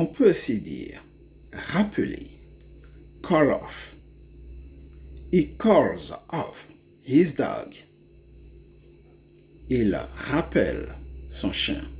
On peut aussi dire rappeler, call off. He calls off his dog. Il rappelle son chien.